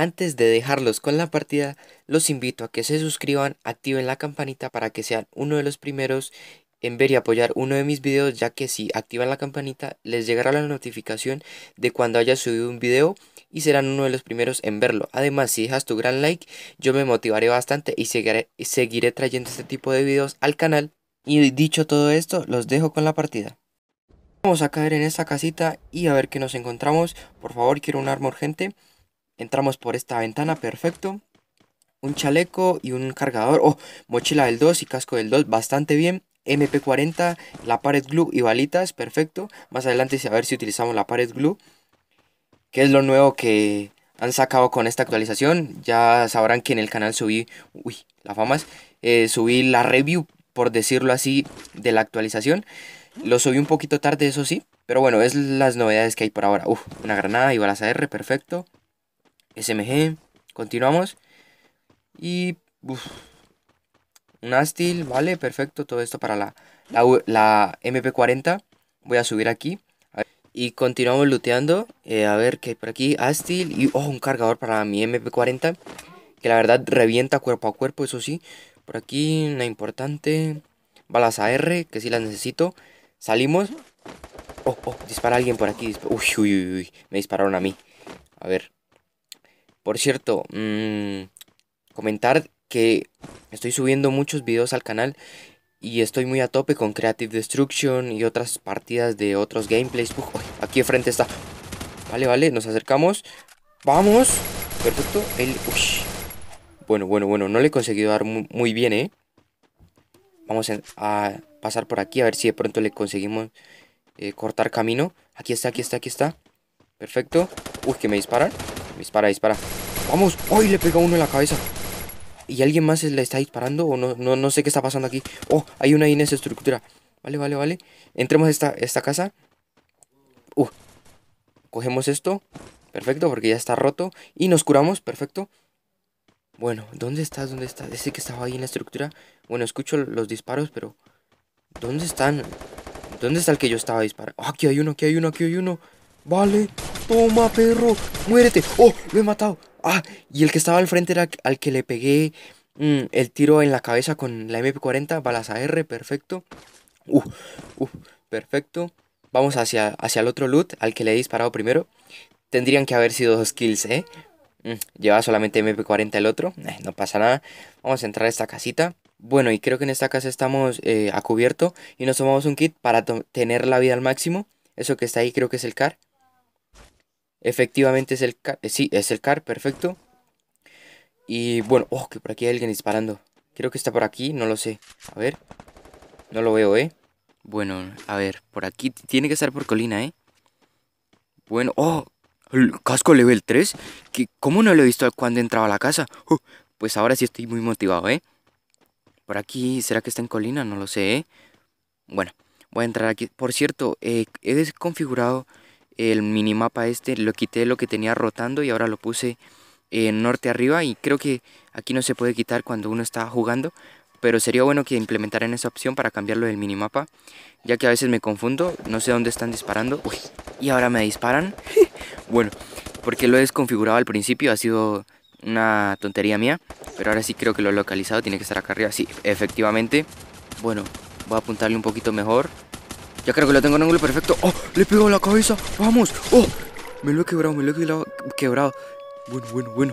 Antes de dejarlos con la partida, los invito a que se suscriban, activen la campanita para que sean uno de los primeros en ver y apoyar uno de mis videos, ya que si activan la campanita les llegará la notificación de cuando haya subido un video y serán uno de los primeros en verlo. Además, si dejas tu gran like, yo me motivaré bastante y seguiré, trayendo este tipo de videos al canal. Y dicho todo esto, los dejo con la partida. Vamos a caer en esta casita y a ver qué nos encontramos. Por favor, quiero un arma urgente. Entramos por esta ventana, perfecto. Un chaleco y un cargador. Oh, mochila del 2 y casco del 2, bastante bien. MP40, la pared glue y balitas, perfecto. Más adelante a ver si utilizamos la pared glue. Que es lo nuevo que han sacado con esta actualización. Ya sabrán que en el canal subí, uy, la fama eh, subí la review, por decirlo así, de la actualización. Lo subí un poquito tarde, eso sí. Pero bueno, es las novedades que hay por ahora. Uf, una granada y balas AR, perfecto. SMG. Continuamos. Y... un Astil, vale, perfecto. Todo esto para la, la, MP40. Voy a subir aquí. y continuamos looteando. Eh, a ver qué hay por aquí. Astil y... Oh, un cargador para mi MP40. Que la verdad revienta cuerpo a cuerpo, eso sí. Por aquí, una importante. Balas AR, que sí las necesito. Salimos. Oh, oh, dispara alguien por aquí. uy, uy, uy. Me dispararon a mí. A ver. Por cierto, mm, comentar que estoy subiendo muchos videos al canal y estoy muy a tope con Creative Destruction y otras partidas de otros gameplays. aquí de frente está. Vale, vale, nos acercamos. Vamos. Perfecto. El... Bueno, bueno, bueno, no le he conseguido dar muy, bien, ¿eh? Vamos a pasar por aquí a ver si de pronto le conseguimos eh, cortar camino. Aquí está, aquí está, aquí está. Perfecto. Uy, que me disparan. dispara, dispara. Vamos, hoy le pega uno en la cabeza. ¿Y alguien más le está disparando? O no, sé qué está pasando aquí. Oh, hay una ahí en esa estructura. Vale, vale, vale. Entremos a esta, esta casa. Uh, cogemos esto. Perfecto, porque ya está roto. Y nos curamos, perfecto. Bueno, ¿dónde estás? ¿Dónde estás? Ese que estaba ahí en la estructura. Bueno, escucho los disparos, pero... ¿Dónde están? ¿Dónde está el que yo estaba disparando? Ah, aquí hay uno, aquí hay uno, aquí hay uno. Vale. Toma, perro. Muérete. Oh, lo he matado. Ah, y el que estaba al frente era al que le pegué mm, el tiro en la cabeza con la MP40. Balas AR, perfecto. Uh, uh, perfecto. Vamos hacia, hacia el otro loot, al que le he disparado primero. Tendrían que haber sido dos kills, ¿eh? Mm, Lleva solamente MP40 el otro. Eh, no pasa nada. Vamos a entrar a esta casita. Bueno, y creo que en esta casa estamos eh, a cubierto. Y nos tomamos un kit para tener la vida al máximo. Eso que está ahí creo que es el car. Efectivamente es el car. Eh, sí, es el car, perfecto. Y bueno, oh, que por aquí hay alguien disparando. Creo que está por aquí, no lo sé. A ver. No lo veo, ¿eh? Bueno, a ver, por aquí tiene que estar por colina, ¿eh? Bueno, oh, el casco level 3. que ¿Cómo no lo he visto cuando entraba a la casa? Oh, pues ahora sí estoy muy motivado, ¿eh? Por aquí, ¿será que está en colina? No lo sé, ¿eh? Bueno, voy a entrar aquí. Por cierto, eh, he desconfigurado el minimapa este, lo quité lo que tenía rotando y ahora lo puse en norte arriba y creo que aquí no se puede quitar cuando uno está jugando, pero sería bueno que implementaran esa opción para cambiarlo del minimapa, ya que a veces me confundo, no sé dónde están disparando, uy, y ahora me disparan, bueno, porque lo he desconfigurado al principio, ha sido una tontería mía, pero ahora sí creo que lo he localizado, tiene que estar acá arriba, sí, efectivamente, bueno, voy a apuntarle un poquito mejor, ya creo que lo tengo en ángulo perfecto. ¡Oh! ¡Le pego pegado la cabeza! ¡Vamos! ¡Oh! Me lo he quebrado, me lo he quebrado. Bueno, bueno, bueno.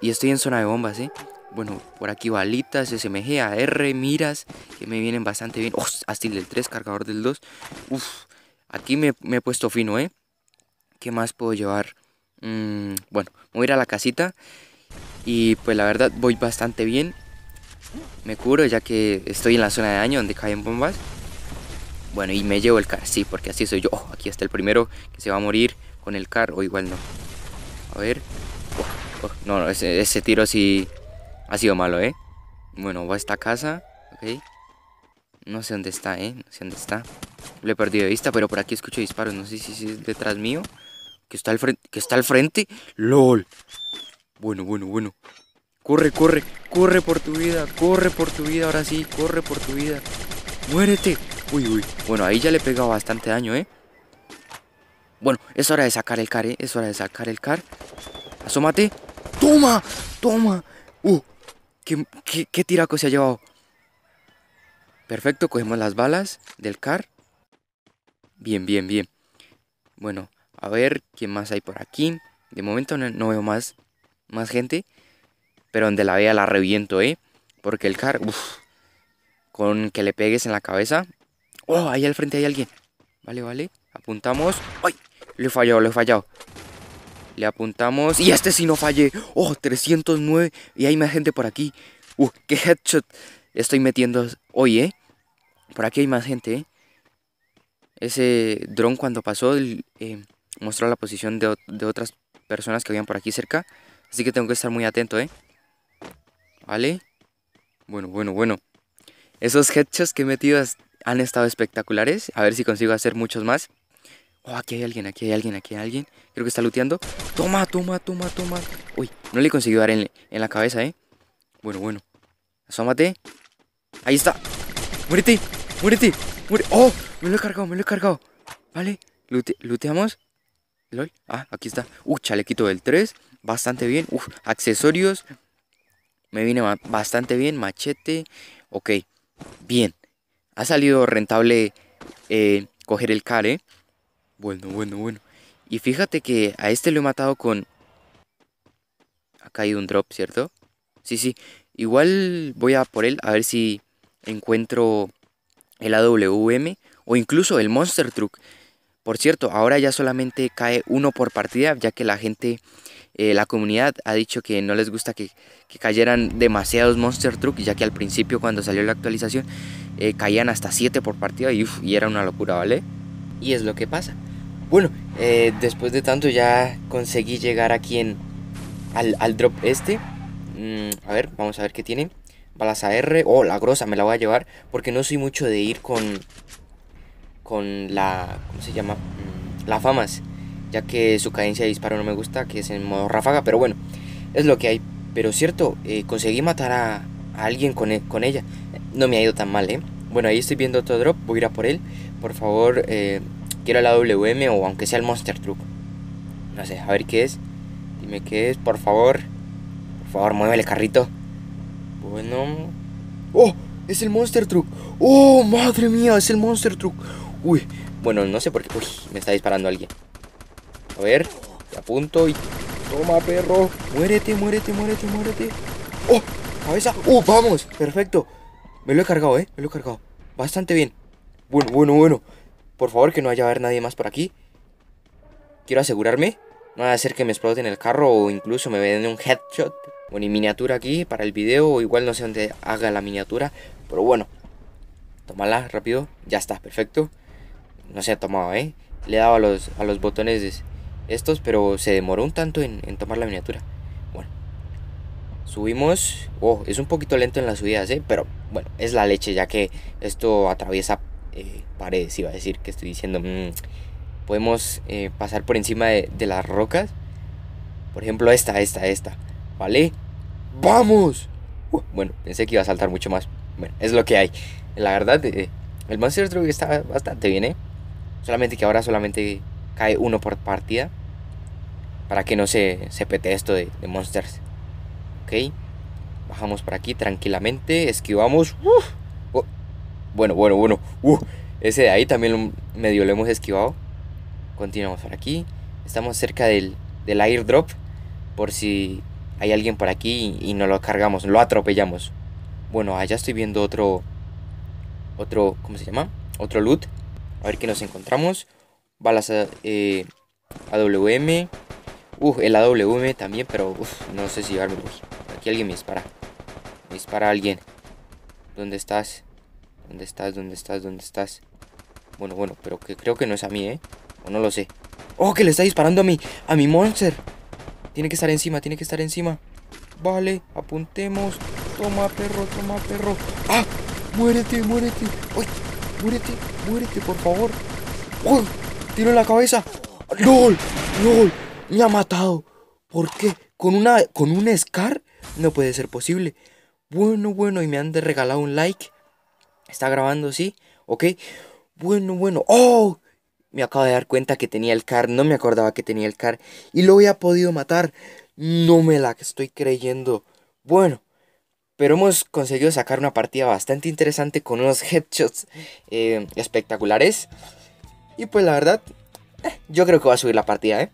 Y estoy en zona de bombas, ¿eh? Bueno, por aquí balitas, SMG, AR, miras, que me vienen bastante bien. ¡Oh! ¡Astil del 3, cargador del 2. Uf, aquí me, he puesto fino, ¿eh? ¿Qué más puedo llevar? Mm, bueno, voy a ir a la casita. Y pues la verdad voy bastante bien. Me curo ya que estoy en la zona de daño donde caen bombas. Bueno, y me llevo el car, sí, porque así soy yo. Oh, aquí está el primero que se va a morir con el car, o igual no. A ver. Oh, oh, no, no, ese, tiro sí ha sido malo, ¿eh? Bueno, va a esta casa, ok. No sé dónde está, ¿eh? No sé dónde está. Le he perdido de vista, pero por aquí escucho disparos. No sé si, si es detrás mío. Que está al frente. Que está al frente. LOL. Bueno, bueno, bueno. Corre, corre. Corre por tu vida. Corre por tu vida. Ahora sí. Corre por tu vida. Muérete. Uy, uy. Bueno, ahí ya le he pegado bastante daño, ¿eh? Bueno, es hora de sacar el car, ¿eh? Es hora de sacar el car. Asómate. ¡Toma! ¡Toma! ¡Uh! ¿Qué, tiraco se ha llevado? Perfecto, cogemos las balas del car. Bien, bien, bien. Bueno, a ver quién más hay por aquí. De momento no, veo más, más gente. Pero donde la vea la reviento, ¿eh? Porque el car... con que le pegues en la cabeza, Oh, ahí al frente hay alguien. Vale, vale. Apuntamos. ¡Ay! Le he fallado, le he fallado. Le apuntamos. Y este sí no fallé. Oh, 309. Y hay más gente por aquí. Uh, qué headshot estoy metiendo hoy, ¿eh? Por aquí hay más gente, ¿eh? Ese dron cuando pasó eh, mostró la posición de, otras personas que habían por aquí cerca. Así que tengo que estar muy atento, ¿eh? Vale. Bueno, bueno, bueno. Esos headshots que he metido han estado espectaculares. A ver si consigo hacer muchos más. Oh, aquí hay alguien, aquí hay alguien, aquí hay alguien. Creo que está looteando Toma, toma, toma, toma. Uy, no le he conseguido dar en, la cabeza, ¿eh? Bueno, bueno. Asómate. Ahí está. Muérete, muérete. Oh, me lo he cargado, me lo he cargado. Vale, looteamos. Ah, aquí está. Uh, chalequito del 3. Bastante bien. Uf, accesorios. Me viene bastante bien. Machete. Ok, bien ha salido rentable eh, coger el care. Bueno, bueno, bueno. Y fíjate que a este lo he matado con... Ha caído un drop, ¿cierto? Sí, sí. Igual voy a por él a ver si encuentro el AWM o incluso el Monster Truck. Por cierto, ahora ya solamente cae uno por partida, ya que la gente, eh, la comunidad ha dicho que no les gusta que, que cayeran demasiados Monster Truck, ya que al principio cuando salió la actualización eh, caían hasta 7 por partida y, y, era una locura, ¿vale? Y es lo que pasa. Bueno, eh, después de tanto ya conseguí llegar aquí en, al, drop este. Mm, a ver, vamos a ver qué tiene. Balas r oh, la grosa me la voy a llevar porque no soy mucho de ir con, con la, ¿cómo se llama? Mm, la famas, ya que su cadencia de disparo no me gusta, que es en modo ráfaga, pero bueno, es lo que hay. Pero cierto, eh, conseguí matar a, a alguien con, e, con ella no me ha ido tan mal, ¿eh? Bueno, ahí estoy viendo otro drop, voy a ir a por él. Por favor, eh, quiero la WM o aunque sea el Monster Truck. No sé, a ver qué es. Dime qué es, por favor. Por favor, mueve el carrito. Bueno. ¡Oh! Es el Monster Truck. ¡Oh, madre mía! Es el Monster Truck. Uy. Bueno, no sé por qué. Uy, me está disparando alguien. A ver. Te apunto y... Toma, perro. Muérete, muérete, muérete, muérete. ¡Oh! Cabeza. ¡Oh, vamos! Perfecto. Me lo he cargado, ¿eh? Me lo he cargado. Bastante bien. Bueno, bueno, bueno. Por favor, que no haya a haber nadie más por aquí. Quiero asegurarme. No va a ser que me exploten el carro o incluso me den un headshot. Bueno, y miniatura aquí para el video. igual no sé dónde haga la miniatura. Pero bueno. Tómala rápido. Ya está, perfecto. No se ha tomado, ¿eh? Le he dado a los, a los botones estos, pero se demoró un tanto en, en tomar la miniatura. Bueno. Subimos. Oh, es un poquito lento en las subidas, ¿eh? Pero bueno, es la leche, ya que esto atraviesa eh, paredes, iba a decir que estoy diciendo, mm, podemos eh, pasar por encima de, las rocas, por ejemplo esta, esta, esta, ¿vale? ¡Vamos! Uh, bueno, pensé que iba a saltar mucho más, bueno, es lo que hay, la verdad, eh, el Monster Truck está bastante bien, ¿eh? Solamente que ahora solamente cae uno por partida, para que no se, se pete esto de, de Monsters, ¿ok? Bajamos por aquí tranquilamente, esquivamos. ¡uh! Oh. bueno, bueno, bueno. ¡uh! ese de ahí también medio lo hemos esquivado. Continuamos por aquí. Estamos cerca del, del airdrop. Por si hay alguien por aquí y, no lo cargamos, lo atropellamos. Bueno, allá estoy viendo otro. Otro. ¿Cómo se llama? Otro loot. A ver qué nos encontramos. Balas a, eh, AWM. Uh, el AWM también, pero no sé si llevarme. Aquí alguien me dispara. Dispara a alguien. ¿Dónde estás? ¿Dónde estás? ¿Dónde estás? ¿Dónde estás? Bueno, bueno, pero que creo que no es a mí, ¿eh? O no lo sé. ¡Oh, que le está disparando a mi, a mi monster! Tiene que estar encima, tiene que estar encima. Vale, apuntemos. Toma, perro, toma, perro. ¡Ah! ¡Muérete, muérete! ¡Uy! ¡Muérete, muérete, por favor! ¡Uy! ¡Tiro en la cabeza! ¡Lol! ¡Lol! ¡Me ha matado! ¿Por qué? ¿Con una. con un Scar? No puede ser posible. Bueno, bueno, y me han de un like. Está grabando, sí. Ok. Bueno, bueno. ¡Oh! Me acabo de dar cuenta que tenía el car. No me acordaba que tenía el car. Y lo había podido matar. No me la estoy creyendo. Bueno. Pero hemos conseguido sacar una partida bastante interesante con unos headshots eh, espectaculares. Y pues la verdad, eh, yo creo que va a subir la partida, ¿eh?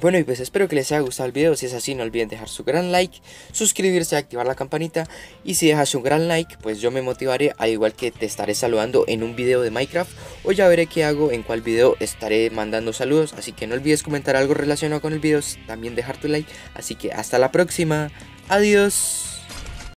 Bueno y pues espero que les haya gustado el video, si es así no olviden dejar su gran like, suscribirse, activar la campanita y si dejas un gran like pues yo me motivaré al igual que te estaré saludando en un video de Minecraft o ya veré qué hago, en cuál video estaré mandando saludos, así que no olvides comentar algo relacionado con el video, también dejar tu like, así que hasta la próxima, adiós.